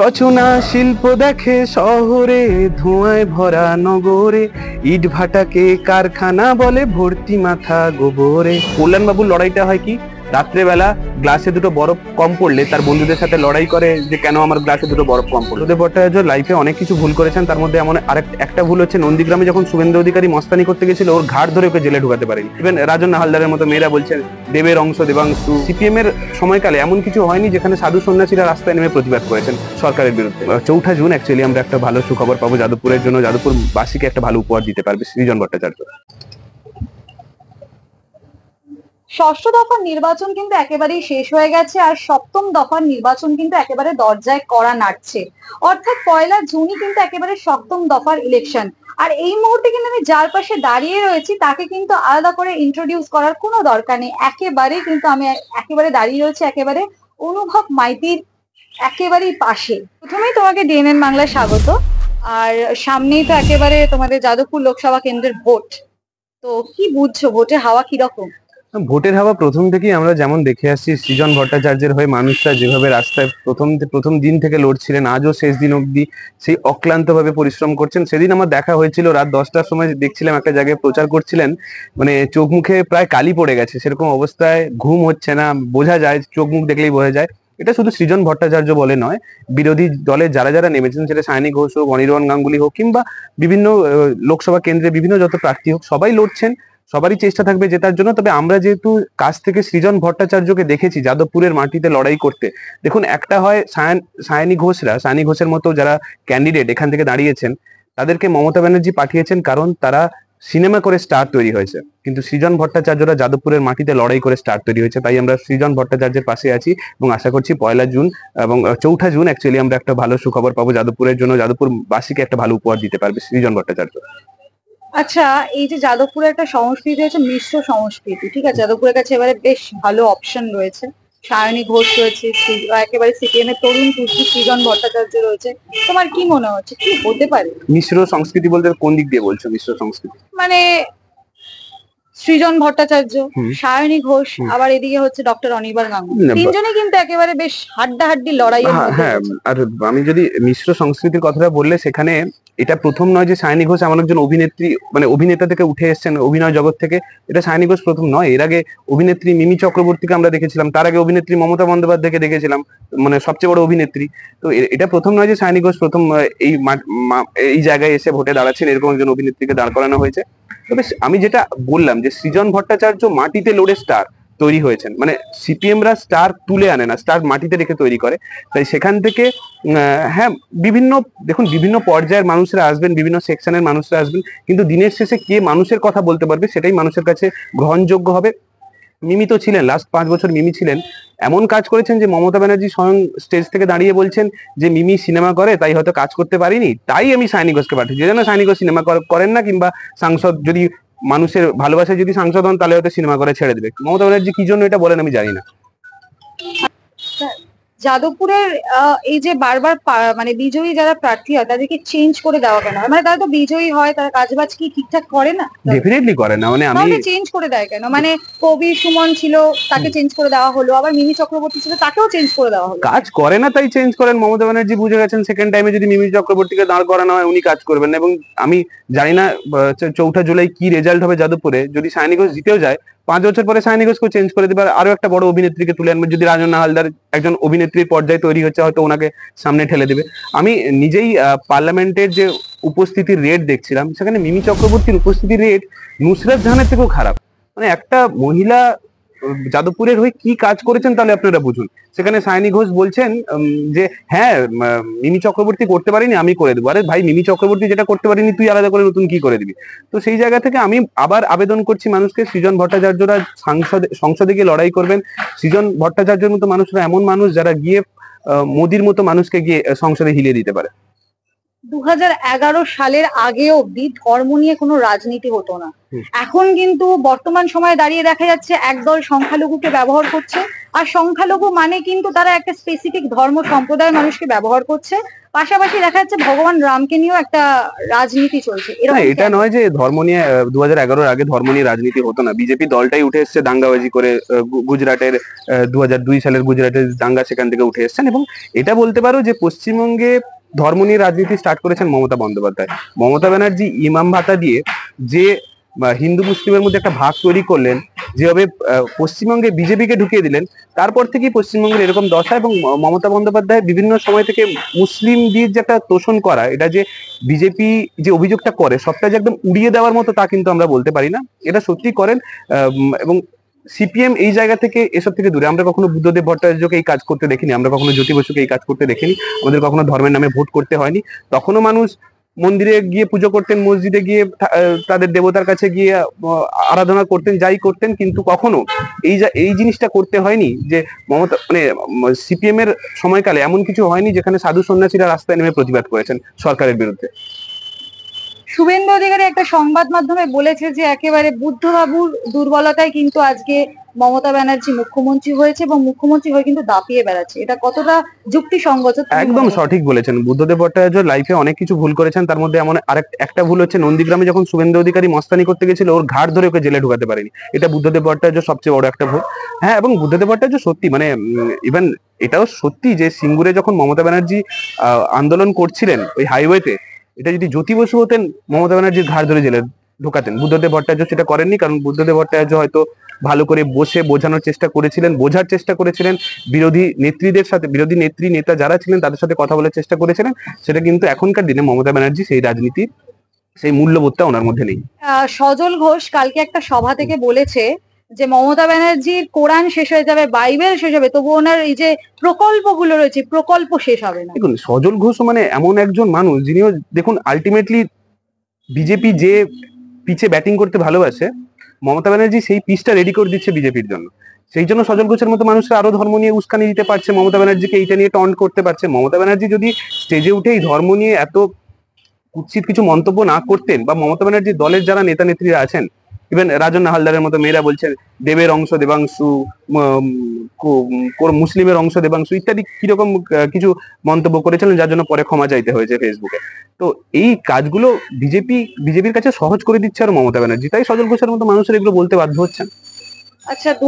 রচনা শিল্প দেখে শহরে ধোঁয়ায় ভরা নগরে ইট ভাটাকে কারখানা বলে ভর্তি মাথা গোবরে কল্যাণবাবুর লড়াইটা হয় কি রাত্রেবেলা গ্লাসে দুটো বরফ কম পড়লে তার বন্ধুদের সাথে লড়াই করে যে কেন আমার গ্লাসে দুটো বরফ কম পড়লো সুদেব ভট্টাচার্য লাইফে অনেক কিছু ভুল করেছেন তার মধ্যে এমন আরেক একটা ভুল হচ্ছে নন্দীগ্রামে যখন শুভেন্দু অধিকারী মস্তানি করতে গেছিল ওর ঘাট ধরে ওকে জেলে ঢুকাতে পারেনি ইভেন রাজন হালদারের মতো মেয়েরা বলছেন দেবের অংশ দেবাংশু সিপিএম এর সময়কালে এমন কিছু হয়নি যেখানে সাধু সন্ন্যাসীরা রাস্তায় নেমে প্রতিবাদ করেছেন সরকারের বিরুদ্ধে চৌঠা জুন অ্যাকচুয়ালি আমরা একটা ভালো সুখবর পাবো যাদবপুরের জন্য যাদবপুরবাসীকে একটা ভালো উপহার দিতে পারবে সৃজন ভট্টাচার্য ষষ্ঠ দফার নির্বাচন কিন্তু একেবারেই শেষ হয়ে গেছে আর সপ্তম দফার নির্বাচন কিন্তু একেবারে দরজায় করা নাড়ছে অর্থাৎ পয়লা জুনই কিন্তু একেবারে সপ্তম দফার ইলেকশন আর এই মুহূর্তে কিন্তু আমি যার পাশে দাঁড়িয়ে রয়েছি তাকে কিন্তু আলাদা করে ইন্ট্রোডিউস করার কোনো দরকার নেই একেবারেই কিন্তু আমি একেবারে দাঁড়িয়ে রয়েছি একেবারে অনুভব মাইতির একেবারেই পাশে প্রথমেই তোমাকে ডিএনএন বাংলা স্বাগত আর সামনেই তো একেবারে তোমাদের যাদবপুর লোকসভা কেন্দ্রের ভোট তো কি বুঝছো ভোটে হাওয়া কিরকম ভোটের হাওয়া প্রথম থেকেই আমরা যেমন দেখে আসছি সৃজন ভট্টাচার্যের হয়ে মানুষরা যেভাবে রাস্তায় প্রথম প্রথম দিন থেকে লড়ছিলেন আজও শেষ দিন অবধি সেই অক্লান্তভাবে পরিশ্রম করছেন সেদিন আমার দেখা হয়েছিল রাত দশটার সময় দেখছিলাম একটা জায়গায় প্রচার করছিলেন মানে চোখ মুখে প্রায় কালি পড়ে গেছে সেরকম অবস্থায় ঘুম হচ্ছে না বোঝা যায় চোখ মুখ দেখলেই বোঝা যায় এটা শুধু সৃজন ভট্টাচার্য বলে নয় বিরোধী দলে যারা যারা নেমেছেন সেটা সায়নী ঘোষ হোক অনির্বাণ গাঙ্গুলি হোক কিংবা বিভিন্ন লোকসভা কেন্দ্রে বিভিন্ন যত প্রার্থী হোক সবাই লড়ছেন সবারই চেষ্টা থাকবে জেতার জন্য তবে আমরা যেহেতু কাছ থেকে সৃজন ভট্টাচার্যকে দেখেছি যাদবপুরের মাটিতে লড়াই করতে দেখুন একটা হয় সায়ন সায়নী ঘোষরা সায়নী ঘোষের মতো যারা ক্যান্ডিডেট এখান থেকে দাঁড়িয়েছেন তাদেরকে মমতা ব্যানার্জি পাঠিয়েছেন কারণ তারা সিনেমা করে স্টার তৈরি হয়েছে কিন্তু সৃজন ভট্টাচার্যরা যাদবপুরের মাটিতে লড়াই করে স্টার তৈরি হয়েছে তাই আমরা সৃজন ভট্টাচার্যের পাশে আছি এবং আশা করছি পয়লা জুন এবং চৌঠা জুন অ্যাকচুয়ালি আমরা একটা ভালো সুখবর পাবো যাদবপুরের জন্য যাদবপুরবাসীকে একটা ভালো উপহার দিতে পারবে সৃজন ভট্টাচার্য আচ্ছা এই যে যাদবপুরে একটা সংস্কৃতি রয়েছে মিশ্র সংস্কৃতি ঠিক আছে যাদবপুরের কাছে এবারে বেশ ভালো অপশন রয়েছে সায়নী ঘোষ রয়েছে একেবারে সিকিম এর তরুণ পুষ্টি সৃজন ভট্টাচার্য রয়েছে তোমার কি মনে হচ্ছে কি হতে পারে মিশ্র সংস্কৃতি বলতে কোন দিক দিয়ে বলছো মিশ্র সংস্কৃতি মানে সৃজন ভট্টাচার্য সায়নী ঘোষ আবার এদিকে হচ্ছে ডক্টর অনির্বাণ গাঙ্গুলি তিনজনে কিন্তু একেবারে বেশ হাড্ডাহাড্ডি লড়াই হ্যাঁ, হ্যাঁ আর আমি যদি মিশ্র সংস্কৃতির কথাটা বললে সেখানে এটা প্রথম নয় যে সায়নী ঘোষ এমন একজন অভিনেত্রী মানে অভিনেতা থেকে উঠে এসছেন অভিনয় জগৎ থেকে এটা সায়নী ঘোষ প্রথম নয় এর আগে অভিনেত্রী মিমি চক্রবর্তীকে আমরা দেখেছিলাম তার আগে অভিনেত্রী মমতা বন্দ্যোপাধ্যায়কে দেখেছিলাম মানে সবচেয়ে বড় অভিনেত্রী তো এটা প্রথম নয় যে সায়নী ঘোষ প্রথম এই এই জায়গায় এসে ভোটে দাঁড়াচ্ছেন এরকম একজন অভিনেত্রীকে দাঁড় করানো হয়েছে তবে আমি যেটা বললাম যে সৃজন ভট্টাচার্য মাটিতে লড়ে স্টার তৈরি হয়েছেন মানে সিপিএমরা স্টার তুলে আনে না স্টার মাটিতে রেখে তৈরি করে তাই সেখান থেকে হ্যাঁ বিভিন্ন দেখুন বিভিন্ন পর্যায়ের মানুষরা আসবেন বিভিন্ন সেকশনের মানুষরা আসবেন কিন্তু দিনের শেষে কে মানুষের কথা বলতে পারবে সেটাই মানুষের কাছে গ্রহণযোগ্য হবে মিমি তো ছিলেন লাস্ট পাঁচ বছর মিমি ছিলেন এমন কাজ করেছেন যে মমতা ব্যানার্জি স্বয়ং স্টেজ থেকে দাঁড়িয়ে বলছেন যে মিমি সিনেমা করে তাই হয়তো কাজ করতে পারিনি তাই আমি সাইনি ঘোষকে পাঠিয়েছি যেন সাইনি ঘোষ সিনেমা করেন না কিংবা সাংসদ যদি মানুষের ভালোবাসায় যদি সাংসদ হন তাহলে হয়তো সিনেমা করে ছেড়ে দেবে মমতা ব্যানার্জি কি জন্য এটা বলেন আমি জানি না যাদবপুরের এই যে বারবার মানে বিজয়ী যারা প্রার্থী হয় তাদেরকে চেঞ্জ করে দেওয়া কেন মানে তারা তো বিজয়ী হয় তারা কাজবাজ কি ঠিকঠাক করে না ডেফিনেটলি করে না মানে আমি চেঞ্জ করে দেয় কেন মানে কবি সুমন ছিল তাকে চেঞ্জ করে দেওয়া হলো আবার মিমি চক্রবর্তী ছিল তাকেও চেঞ্জ করে দেওয়া হলো কাজ করে না তাই চেঞ্জ করেন মমতা ব্যানার্জি বুঝে গেছেন সেকেন্ড টাইমে যদি মিমি চক্রবর্তীকে দাঁড় করানো হয় উনি কাজ করবেন এবং আমি জানি না চৌঠা জুলাই কি রেজাল্ট হবে যাদবপুরে যদি সায়নী ঘোষ জিতেও যায় পাঁচ বছর পরে সাইনি ঘোষকে চেঞ্জ করে দেবে আরো একটা বড় অভিনেত্রীকে তুলে আনবে যদি রাজনা হালদার একজন অভিনেত্রীর পর্যায়ে তৈরি হচ্ছে হয়তো ওনাকে সামনে ঠেলে দেবে আমি নিজেই পার্লামেন্টের যে উপস্থিতির রেট দেখছিলাম সেখানে মিমি চক্রবর্তীর উপস্থিতির রেট নুসরাত জাহানের থেকেও খারাপ মানে একটা মহিলা যাদবপুরের হয়ে কি কাজ করেছেন তাহলে আপনারা বুঝুন সেখানে সায়নী ঘোষ বলছেন যে হ্যাঁ মিমি চক্রবর্তী করতে পারিনি আমি করে দেবো আরে ভাই মিমি চক্রবর্তী যেটা করতে পারিনি তুই আলাদা করে নতুন কি করে দিবি তো সেই জায়গা থেকে আমি আবার আবেদন করছি মানুষকে সৃজন ভট্টাচার্যরা সাংসদে সংসদে গিয়ে লড়াই করবেন সৃজন ভট্টাচার্যের মতো মানুষরা এমন মানুষ যারা গিয়ে মোদির মতো মানুষকে গিয়ে সংসদে হিলিয়ে দিতে পারে দু সালের আগে অব্দি ধর্ম নিয়ে কোনো রাজনীতি হতো না এখন কিন্তু বর্তমান সময়ে দাঁড়িয়ে দেখা যাচ্ছে একদল সংখ্যালঘুকে ব্যবহার করছে আর সংখ্যালঘু মানে কিন্তু তারা একটা স্পেসিফিক ধর্ম সম্প্রদায়ের মানুষকে ব্যবহার করছে পাশাপাশি দেখা যাচ্ছে ভগবান রামকে নিয়েও একটা রাজনীতি চলছে এটা নয় যে ধর্ম নিয়ে দু হাজার আগে ধর্ম নিয়ে রাজনীতি হতো না বিজেপি দলটাই উঠে এসছে দাঙ্গাবাজি করে গুজরাটের দু সালের গুজরাটের দাঙ্গা সেখান থেকে উঠে এসছেন এবং এটা বলতে পারো যে পশ্চিমবঙ্গে ধর্ম নিয়ে রাজনীতি স্টার্ট করেছেন মমতা বন্দ্যোপাধ্যায় মমতা ব্যানার্জি ইমাম ভাতা দিয়ে যে হিন্দু মুসলিমের মধ্যে একটা ভাগ তৈরি করলেন যেভাবে পশ্চিমবঙ্গে বিজেপিকে ঢুকিয়ে দিলেন তারপর থেকেই পশ্চিমবঙ্গের এরকম দশা এবং মমতা বন্দ্যোপাধ্যায় বিভিন্ন সময় থেকে মুসলিমদের যে একটা তোষণ করা এটা যে বিজেপি যে অভিযোগটা করে সবটা যে একদম উড়িয়ে দেওয়ার মতো তা কিন্তু আমরা বলতে পারি না এটা সত্যি করেন এবং সিপিএম এই জায়গা থেকে এসব থেকে দূরে আমরা কখনো বুদ্ধদেব ভট্টাচার্যকে এই কাজ করতে দেখিনি আমরা কখনো জ্যোতি বসুকে এই কাজ করতে দেখিনি আমাদের কখনো ধর্মের নামে ভোট করতে হয়নি তখনও মানুষ মন্দিরে গিয়ে পুজো করতেন মসজিদে গিয়ে তাদের দেবতার কাছে গিয়ে আরাধনা করতেন যাই করতেন কিন্তু কখনো এই যা এই জিনিসটা করতে হয়নি যে মমতা মানে সিপিএম এর সময়কালে এমন কিছু হয়নি যেখানে সাধু সন্ন্যাসীরা রাস্তায় নেমে প্রতিবাদ করেছেন সরকারের বিরুদ্ধে শুভেন্দু অধিকারী একটা সংবাদ মাধ্যমে বলেছে যে একেবারে বুদ্ধবাবুর দুর্বলতায় কিন্তু আজকে মমতা ব্যানার্জি মুখ্যমন্ত্রী হয়েছে এবং মুখ্যমন্ত্রী হয়ে কিন্তু দাপিয়ে বেড়াচ্ছে এটা কতটা যুক্তি যুক্তিসঙ্গত একদম সঠিক বলেছেন বুদ্ধদেব ভট্টাচার্য লাইফে অনেক কিছু ভুল করেছেন তার মধ্যে এমন আরেক একটা ভুল হচ্ছে নন্দীগ্রামে যখন শুভেন্দু অধিকারী মস্তানি করতে গেছিল ওর ঘাট ধরে ওকে জেলে ঢুকাতে পারেনি এটা বুদ্ধদেব ভট্টাচার্য সবচেয়ে বড় একটা ভুল হ্যাঁ এবং বুদ্ধদেব ভট্টাচার্য সত্যি মানে ইভেন এটাও সত্যি যে সিঙ্গুরে যখন মমতা ব্যানার্জি আন্দোলন করছিলেন ওই হাইওয়েতে এটা যদি জ্যোতি বসু হতেন মমতা ব্যানার্জির ঘাড় ধরে জেলে ঢোকাতেন বুদ্ধদেব ভট্টাচার্য সেটা করেননি কারণ বুদ্ধদেব ভট্টাচার্য হয়তো ভালো করে বসে বোঝানোর চেষ্টা করেছিলেন বোঝার চেষ্টা করেছিলেন বিরোধী নেত্রীদের সাথে বিরোধী নেত্রী নেতা যারা ছিলেন তাদের সাথে কথা বলার চেষ্টা করেছিলেন সেটা কিন্তু এখনকার দিনে মমতা ব্যানার্জি সেই রাজনীতির সেই মূল্যবোধটা ওনার মধ্যে নেই সজল ঘোষ কালকে একটা সভা থেকে বলেছে যে মমতা ব্যানার্জির কোরআন শেষ হয়ে যাবে বাইবেল শেষ হবে তবু ওনার এই যে প্রকল্পগুলো রয়েছে প্রকল্প শেষ হবে না দেখুন সজল ঘোষ মানে এমন একজন মানুষ যিনিও দেখুন আলটিমেটলি বিজেপি যে পিচে ব্যাটিং করতে ভালোবাসে মমতা ব্যানার্জি সেই পিচটা রেডি করে দিচ্ছে বিজেপির জন্য সেই জন্য সজল ঘোষের মতো মানুষরা আরো ধর্ম নিয়ে উস্কানি দিতে পারছে মমতা ব্যানার্জিকে এইটা নিয়ে টন্ট করতে পারছে মমতা ব্যানার্জি যদি স্টেজে উঠে এই ধর্ম নিয়ে এত কুৎসিত কিছু মন্তব্য না করতেন বা মমতা ব্যানার্জি দলের যারা নেতা নেত্রীরা আছেন ইভেন রাজন হালদারের মতো মেয়েরা বলছেন দেবের অংশ দেবাংশু মুসলিমের অংশ দেবাংশু ইত্যাদি কিরকম কিছু মন্তব্য করেছিলেন যার জন্য পরে ক্ষমা চাইতে হয়েছে ফেসবুকে তো এই কাজগুলো বিজেপি বিজেপির কাছে সহজ করে দিচ্ছে আর মমতা ব্যানার্জি তাই সজল ঘোষের মতো মানুষের এগুলো বলতে বাধ্য হচ্ছেন আচ্ছা দু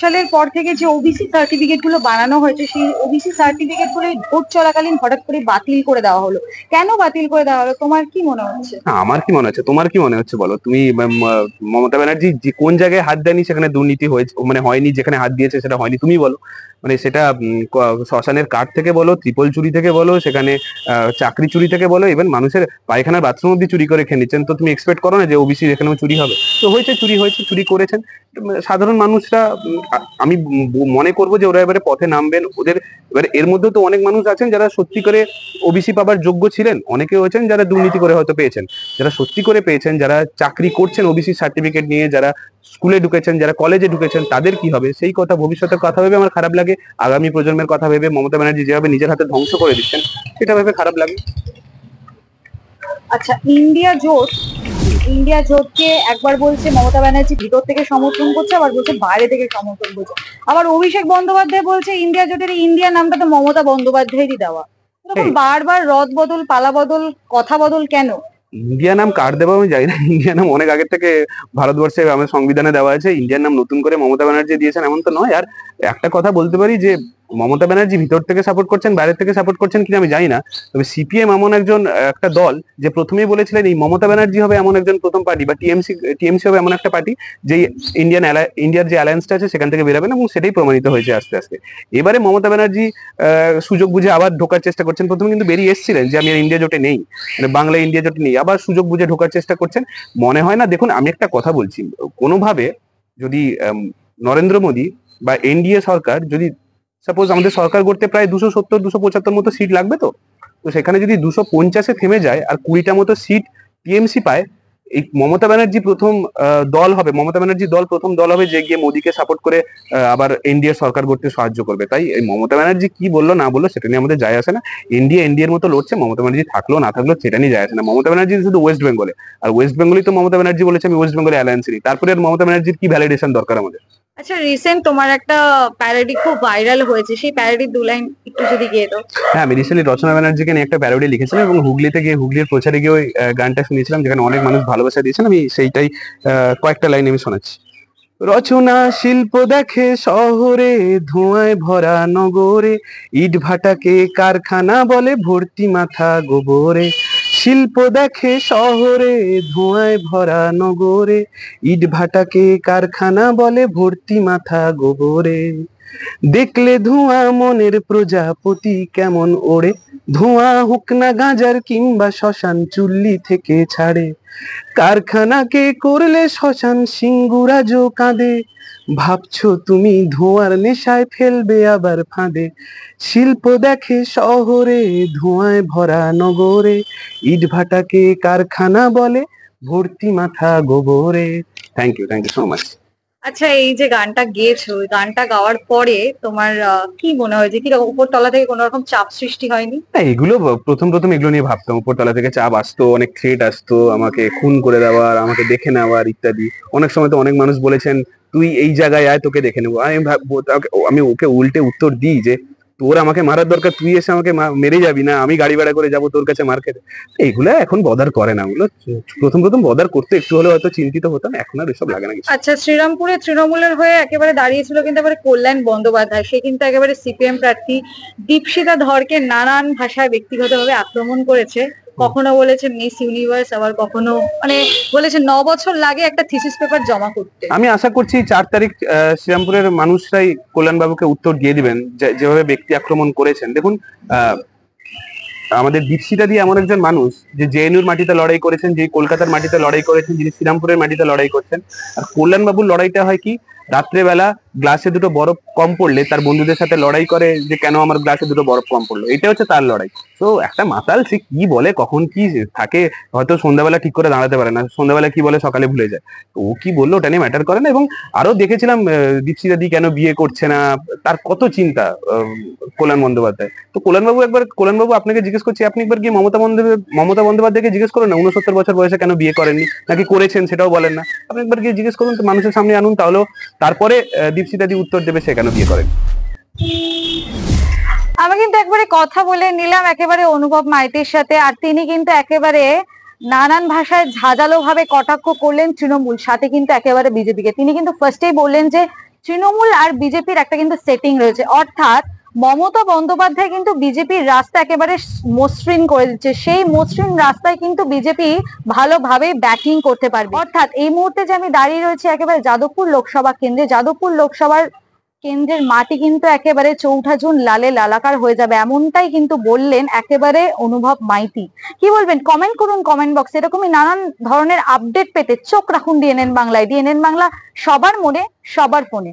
সালের পর থেকে যে ওবিসি সার্টিফিকেট গুলো বানানো হয়েছে সেই ওবিসি সার্টিফিকেট গুলো ভোট চলাকালীন হঠাৎ করে বাতিল করে দেওয়া হলো কেন বাতিল করে দেওয়া হলো তোমার কি মনে হচ্ছে আমার কি মনে হচ্ছে তোমার কি মনে হচ্ছে বলো তুমি মমতা ব্যানার্জি যে কোন জায়গায় হাত দেয়নি সেখানে দুর্নীতি হয়েছে মানে হয়নি যেখানে হাত দিয়েছে সেটা হয়নি তুমি বলো মানে সেটা শ্মশানের কাঠ থেকে বলো ত্রিপল চুরি থেকে বলো সেখানে চাকরি চুরি থেকে বলো ইভেন মানুষের পায়খানার বাথরুম অব্দি চুরি করে খেয়ে নিচ্ছেন তো তুমি এক্সপেক্ট করো না যে ওবিসি এখানেও চুরি হবে তো হয়েছে চুরি হয়েছে চুরি করেছেন সাধারণ সাধারণ মানুষরা আমি মনে করব যে ওরা এবারে পথে নামবেন ওদের এবারে এর মধ্যে তো অনেক মানুষ আছেন যারা সত্যি করে ওবিসি পাবার যোগ্য ছিলেন অনেকে হয়েছেন যারা দুর্নীতি করে হয়তো পেয়েছেন যারা সত্যি করে পেয়েছেন যারা চাকরি করছেন ওবিসি সার্টিফিকেট নিয়ে যারা স্কুলে ঢুকেছেন যারা কলেজে ঢুকেছেন তাদের কি হবে সেই কথা ভবিষ্যতের কথা ভেবে আমার খারাপ লাগে আগামী প্রজন্মের কথা ভেবে মমতা ব্যানার্জি যেভাবে নিজের হাতে ধ্বংস করে দিচ্ছেন সেটা ভেবে খারাপ লাগে আচ্ছা ইন্ডিয়া জোট ইন্ডিয়া জোটকে একবার বলছে মমতা ব্যানার্জি ভিতর থেকে সমর্থন করছে আবার বলছে বাইরে থেকে সমর্থন করছে আবার অভিষেক বন্দ্যোপাধ্যায় বলছে ইন্ডিয়া জোটের ইন্ডিয়া নামটা তো মমতা বন্দ্যোপাধ্যায়েরই দেওয়া বারবার রদ বদল পালা বদল কথা বদল কেন ইন্ডিয়া নাম কার দেওয়া আমি জানি না ইন্ডিয়া নাম অনেক আগের থেকে ভারতবর্ষে আমাদের সংবিধানে দেওয়া আছে ইন্ডিয়ার নাম নতুন করে মমতা ব্যানার্জি দিয়েছেন এমন তো নয় আর একটা কথা বলতে পারি যে মমতা ব্যানার্জি ভিতর থেকে সাপোর্ট করছেন বাইরের থেকে সাপোর্ট করছেন কিনা আমি জানি না তবে সিপিএম এমন একজন একটা দল যে প্রথমেই বলেছিলেন এই মমতা ব্যানার্জি হবে এমন একজন প্রথম পার্টি বা টিএমসি টিএমসি হবে এমন একটা পার্টি যে ইন্ডিয়ান ইন্ডিয়ার যে অ্যালায়েন্সটা আছে সেখান থেকে বেরাবেন এবং সেটাই প্রমাণিত হয়েছে আস্তে আস্তে এবারে মমতা ব্যানার্জি সুযোগ বুঝে আবার ঢোকার চেষ্টা করছেন প্রথমে কিন্তু বেরিয়ে এসেছিলেন যে আমি আর ইন্ডিয়া জোটে নেই মানে বাংলা ইন্ডিয়া জোটে নেই আবার সুযোগ বুঝে ঢোকার চেষ্টা করছেন মনে হয় না দেখুন আমি একটা কথা বলছি কোনোভাবে যদি নরেন্দ্র মোদী বা এনডিএ সরকার যদি সাপোজ আমাদের সরকার করতে প্রায় দুশো সত্তর দুশো পঁচাত্তর মতো সিট লাগবে তো তো সেখানে যদি দুশো পঞ্চাশে থেমে যায় আর কুড়িটা মতো সিট টিএমসি পায় এই মমতা ব্যানার্জি প্রথম দল হবে মমতা ব্যানার্জি দল প্রথম দল হবে যে গিয়ে মোদীকে সাপোর্ট করে আবার এনডিএ সরকার করতে সাহায্য করবে তাই এই মমতা ব্যানার্জি কি বললো না বললো সেটা নিয়ে আমাদের যায় আসে না এনডিএ এনডিএর মতো লড়ছে মমতা ব্যানার্জি থাকলো না থাকলো সেটা নিয়ে যায় আসে না মমতা ব্যানার্জি শুধু ওয়েস্ট বেঙ্গলে আর ওয়েস্ট বেঙ্গলই তো মমতা ব্যানার্জি বলেছে আমি ওয়েস্ট বেঙ্গলে অ্যালায়েন্স নেই তারপরে আর মমতা ব্যানার্জির কি ভ্যালিডেশন দরকার আমাদের আচ্ছা রিসেন্ট তোমার একটা প্যারোডি খুব ভাইরাল হয়েছে সেই প্যারাডির দু লাইন একটু যদি গিয়ে দাও হ্যাঁ আমি রিসেন্টলি রচনা ব্যানার্জিকে নিয়ে একটা প্যারোডি লিখেছিলাম এবং হুগলিতে গিয়ে হুগলির প্রচারে গিয়ে ওই গানটা শুনেছিলাম যেখানে অনেক মানুষ ভালোবাসা দিয়েছেন আমি সেইটাই কয়েকটা লাইন আমি শোনাচ্ছি রচনা শিল্প দেখে শহরে ধোঁয়ায় ভরা নগরে ইট ভাটাকে কারখানা বলে ভর্তি মাথা গোবরে শিল্প দেখে শহরে ধোঁয়ায় ভরা নগরে ইট ভাটাকে কারখানা বলে ভর্তি মাথা গোবরে দেখলে ধোঁয়া মনের প্রজাপতি কেমন ওড়ে ধোঁয়া হোক না গাঁজার কিংবা শ্মশান চুল্লি থেকে ছাড়ে কারখানাকে করলে শ্মশান সিঙ্গুরাজ কাঁদে ভাবছো তুমি ধোঁয়ার নেশায় ফেলবে আবার ফাঁদে শিল্প দেখে শহরে ধোঁয়ায় ভরা নগরে ইটভাটাকে কারখানা বলে ভর্তি মাথা গোবরে thank you thank you so much আচ্ছা এই যে গানটা গেয়েছো গানটা গাওয়ার পরে তোমার কি মনে হয় যে উপর উপরতলা থেকে কোনো রকম চাপ সৃষ্টি হয়নি না এগুলো প্রথম প্রথম এগুলো নিয়ে ভাবতাম উপরতলা থেকে চাপ আসতো অনেক থ্রেট আসতো আমাকে খুন করে দেওয়ার আমাকে দেখে নেওয়ার ইত্যাদি অনেক সময় তো অনেক মানুষ বলেছেন তুই এই জায়গায় আয় তোকে দেখে নেবো আমি আমি ওকে উল্টে উত্তর দিই যে তোর আমাকে মারার দরকার তুই এসে আমাকে মেরে যাবি না আমি গাড়ি ভাড়া করে যাব তোর কাছে মার্কেটে এইগুলো এখন বদার করে না ওগুলো প্রথম প্রথম বদার করতে একটু হলে হয়তো চিন্তিত হতাম এখন আর এসব লাগে না আচ্ছা শ্রীরামপুরে তৃণমূলের হয়ে একেবারে দাঁড়িয়েছিল কিন্তু এবারে কল্যাণ বন্দ্যোপাধ্যায় সে কিন্তু একেবারে সিপিএম প্রার্থী দীপশিতা ধরকে নানান ভাষায় ব্যক্তিগতভাবে আক্রমণ করেছে কখনো বলেছে মিস ইউনিভার্স আবার কখনো মানে বলেছে ন বছর লাগে একটা থিসিস পেপার জমা করতে আমি আশা করছি চার তারিখ শ্রীরামপুরের মানুষরাই কল্যাণবাবুকে উত্তর দিয়ে দিবেন যেভাবে ব্যক্তি আক্রমণ করেছেন দেখুন আমাদের দীপশিতা দিয়ে এমন একজন মানুষ যে জেএনইউর মাটিতে লড়াই করেছেন যে কলকাতার মাটিতে লড়াই করেছেন যিনি শ্রীরামপুরের মাটিতে লড়াই করছেন আর কল্যাণবাবুর লড়াইটা হয় কি রাত্রেবেলা গ্লাসে দুটো বরফ কম পড়লে তার বন্ধুদের সাথে লড়াই করে যে কেন আমার গ্লাসে দুটো বরফ কম পড়লো এটা হচ্ছে তার লড়াই তো একটা মাতাল সে কি বলে কখন কি থাকে হয়তো সন্ধ্যাবেলা ঠিক করে দাঁড়াতে পারে না সন্ধ্যাবেলা কি বলে সকালে ভুলে যায় তো ও কি বললো ওটা নিয়ে ম্যাটার করে না এবং আরো দেখেছিলাম দীপশিতা দাদি কেন বিয়ে করছে না তার কত চিন্তা কল্যাণ বন্দ্যোপাধ্যায় তো কল্যাণবাবু একবার কল্যাণবাবু আপনাকে জিজ্ঞেস করছি আপনি একবার গিয়ে মমতা বন্দ্যোপাধ্যায় মমতা বন্দ্যোপাধ্যায়কে জিজ্ঞেস করেন না উনসত্তর বছর বয়সে কেন বিয়ে করেননি নাকি করেছেন সেটাও বলেন না আপনি একবার গিয়ে জিজ্ঞেস করুন তো মানুষের সামনে আনুন তাহলেও তারপরে দীপসিতাদি উত্তর দেবে সে কেন বিয়ে করেন আমি কিন্তু একবারে কথা বলে নিলাম একেবারে অনুভব মাইতির সাথে আর তিনি কিন্তু একেবারে নানান ভাষায় ঝাঁঝালো ভাবে কটাক্ষ করলেন তৃণমূল সাথে কিন্তু একেবারে বিজেপিকে তিনি কিন্তু ফার্স্টেই বললেন যে তৃণমূল আর বিজেপির একটা কিন্তু সেটিং রয়েছে অর্থাৎ মমতা বন্দ্যোপাধ্যায় কিন্তু বিজেপির রাস্তা একেবারে মসৃণ করে দিচ্ছে সেই মসৃণ রাস্তায় কিন্তু বিজেপি ভালোভাবে ব্যাটিং করতে পারবে অর্থাৎ এই মুহূর্তে যে আমি দাঁড়িয়ে রয়েছি একেবারে যাদবপুর লোকসভা কেন্দ্রে যাদবপুর লোকসভার কেন্দ্রের মাটি কিন্তু একেবারে চৌঠা জুন লালে লালাকার হয়ে যাবে এমনটাই কিন্তু বললেন একেবারে অনুভব মাইতি কি বলবেন কমেন্ট করুন কমেন্ট বক্সে এরকমই নানান ধরনের আপডেট পেতে চোখ রাখুন ডিএনএন বাংলায় ডিএনএন বাংলা সবার মনে সবার ফোনে